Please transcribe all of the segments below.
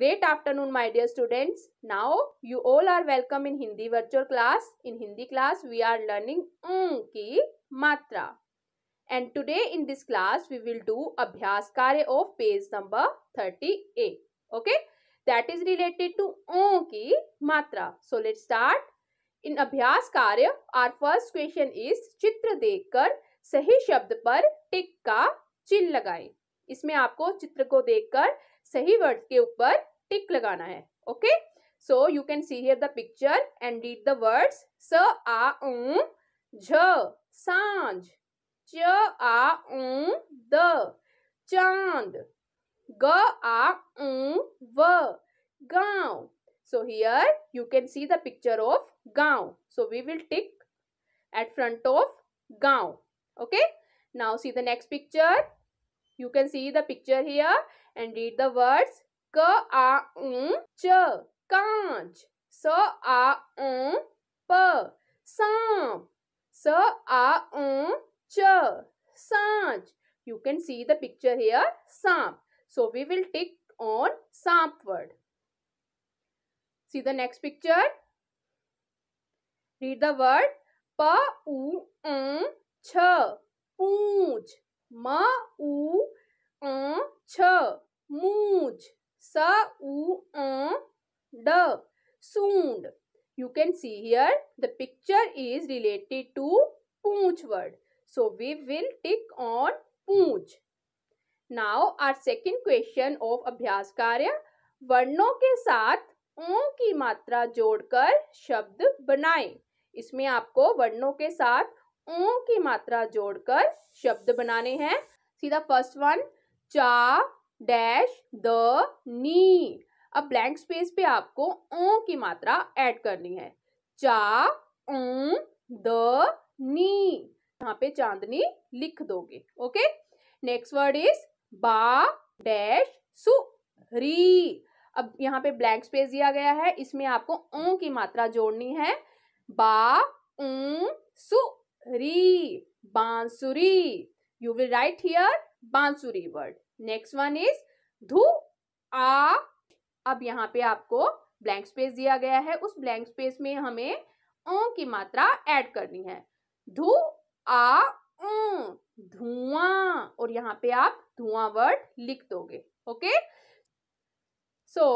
Great afternoon my dear students. Now you all are welcome in Hindi virtual class. In Hindi class we are learning ng ki matra. And today in this class we will do abhyas karya of page number 38. Okay? That is related to ng ki matra. So let's start. In अभ्यास कार्य our first question is चित्र देखकर सही शब्द पर टिक का चिन्ह लगाएं इसमें आपको चित्र को देखकर सही वर्ड के ऊपर टिक लगाना है okay so you can see here the picture and read the words स आ ऊ झ सांझ च आ ऊ द चांद ग आ ऊ व गांव so here you can see the picture of गांव so we will tick at front of गांव okay now see the next picture you can see the picture here and read the words क आ ऊ च कांच स आ ऊ प सांप स आ ऊ च सांच you can see the picture here सांप so we will tick on सांप word see the next picture read the word प ऊ ऊ छ पूछ म ऊ ऊ छ मूछ स ऊ ड सूंड you can see here the picture is related to पूछ word so we will tick on पूछ now our second question of अभ्यास कार्य वर्णों के साथ ओ की मात्रा जोड़कर शब्द बनाएं। इसमें आपको वर्णों के साथ ओ की मात्रा जोड़कर शब्द बनाने हैं सीधा फर्स्ट वन चा डैश द नी अब ब्लैंक स्पेस पे आपको ओ की मात्रा ऐड करनी है चा ओ द नी यहाँ पे चांदनी लिख दोगे ओके नेक्स्ट वर्ड इज बा डैश सु री अब यहाँ पे ब्लैंक स्पेस दिया गया है इसमें आपको ओ की मात्रा जोड़नी है बा ओ सु री बांसुरी यू विल राइट हियर बांसुरी वर्ड नेक्स्ट वन इज धू आ अब यहाँ पे आपको ब्लैंक स्पेस दिया गया है उस ब्लैंक स्पेस में हमें ओ की मात्रा ऐड करनी है धू आ धुआं और यहाँ पे आप धुआं वर्ड लिख दोगे okay so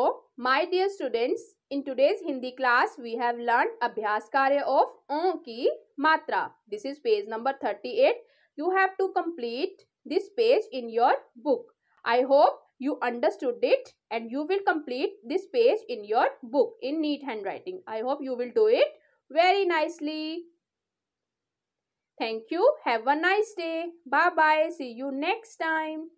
my dear students in today's Hindi class we have learn अभ्यास कार्य ऑफ ओ की मात्रा this is page number thirty eight you have to complete this page in your book I hope you understood it and you will complete this page in your book in neat handwriting. I hope you will do it very nicely. Thank you. Have a nice day. Bye-bye. See you next time.